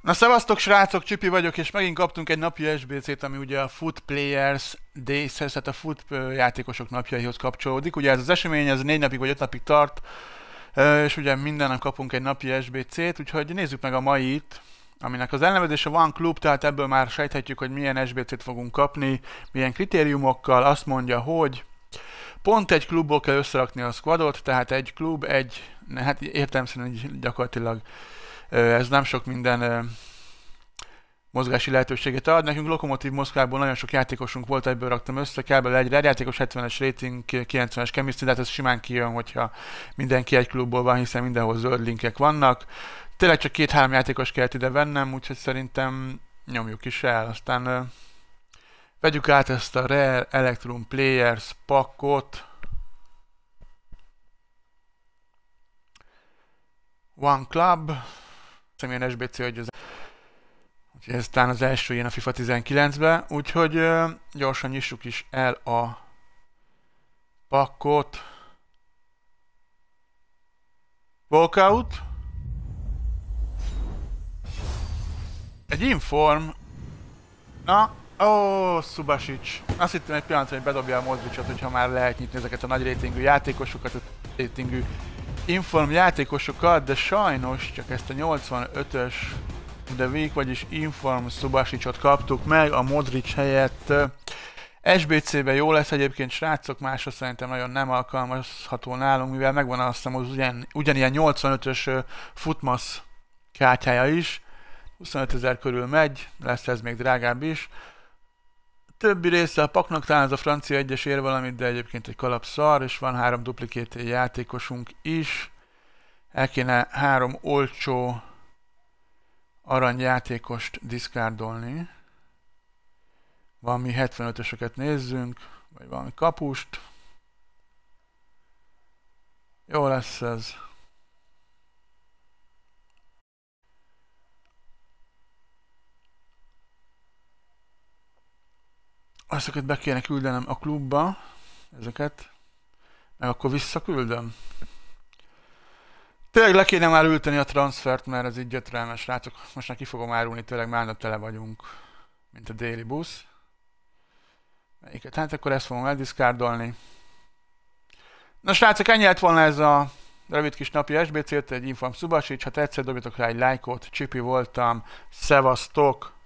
Na szevasztok srácok, Csipi vagyok, és megint kaptunk egy napi SBC-t, ami ugye a Foot Players Days, tehát a foot játékosok napjaihoz kapcsolódik. Ugye ez az esemény, ez négy napig vagy öt napig tart, és ugye minden nap kapunk egy napi SBC-t, úgyhogy nézzük meg a mait, aminek az elnevezése van klub, tehát ebből már sejthetjük, hogy milyen SBC-t fogunk kapni, milyen kritériumokkal, azt mondja, hogy pont egy klubból kell összerakni a squadot, tehát egy klub, egy, hát értelemszerűen gyakorlatilag ez nem sok minden mozgási lehetőséget ad. Nekünk Lokomotív Moszkvából nagyon sok játékosunk volt, ebből raktam össze, egyre egy játékos 70-es rating, 90-es chemistry, de hát ez simán kijön, hogyha mindenki egy klubból van, hiszen mindenhol zöld linkek vannak. Tényleg csak két-három játékos kellett ide vennem, úgyhogy szerintem nyomjuk is el. Aztán vegyük át ezt a Rare Electrum Players pakkot. One Club, személyen SBC az Úgyhogy ez talán az első ilyen a FIFA 19-ben, úgyhogy gyorsan nyissuk is el a pakkot. Walkout. Egy inform. Na, ó, Subasic. Azt hittem egy pillanatra, hogy bedobja a mozdicsot, hogyha már lehet nyitni ezeket a nagy rétingű játékosokat, a rétingű inform játékosokat, de sajnos csak ezt a 85-ös de Week, vagyis Inform Subasicsot kaptuk meg a Modric helyett. SBC-ben jó lesz egyébként, srácok, másra szerintem nagyon nem alkalmazható nálunk, mivel megvan azt hiszem az ugyan, ugyanilyen 85-ös futmasz kártyája is. 25 ezer körül megy, lesz ez még drágább is többi része a paknak, talán ez a francia egyes ér valamit, de egyébként egy kalap szar, és van három duplikét játékosunk is. El kéne három olcsó aranyjátékost diszkárdolni. Van mi 75-ösöket nézzünk, vagy valami kapust. Jó lesz ez. azokat be kéne küldenem a klubba, ezeket, meg akkor visszaküldöm. Tényleg le kéne már ülteni a transfert, mert ez így gyötrelmes, Látok, Most már ki fogom árulni, tényleg másnap tele vagyunk, mint a déli busz. Hát akkor ezt fogom eldiszkárdolni. Na srácok, ennyi lett volna ez a rövid kis napi SBC-t, egy Infam szubasics, Ha tetszett, dobjatok rá egy lájkot. Csipi voltam. Szevasztok!